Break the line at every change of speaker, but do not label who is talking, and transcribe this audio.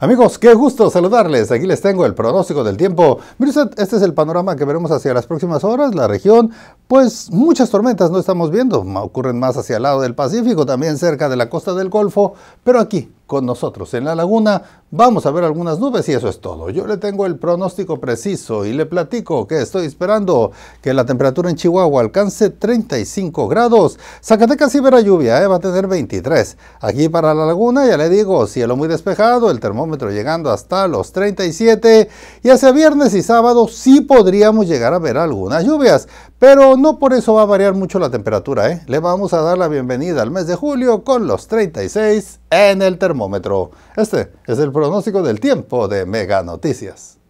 Amigos, qué gusto saludarles. Aquí les tengo el pronóstico del tiempo. Miren, este es el panorama que veremos hacia las próximas horas. La región, pues muchas tormentas no estamos viendo. Ocurren más hacia el lado del Pacífico, también cerca de la costa del Golfo, pero aquí con nosotros en la laguna. Vamos a ver algunas nubes y eso es todo. Yo le tengo el pronóstico preciso y le platico que estoy esperando que la temperatura en Chihuahua alcance 35 grados. Zacatecas sí verá lluvia, ¿eh? va a tener 23. Aquí para la laguna ya le digo, cielo muy despejado, el termómetro llegando hasta los 37. Y hacia viernes y sábado sí podríamos llegar a ver algunas lluvias, pero no por eso va a variar mucho la temperatura. ¿eh? Le vamos a dar la bienvenida al mes de julio con los 36 en el termómetro. Este es el pronóstico del tiempo de Mega Noticias.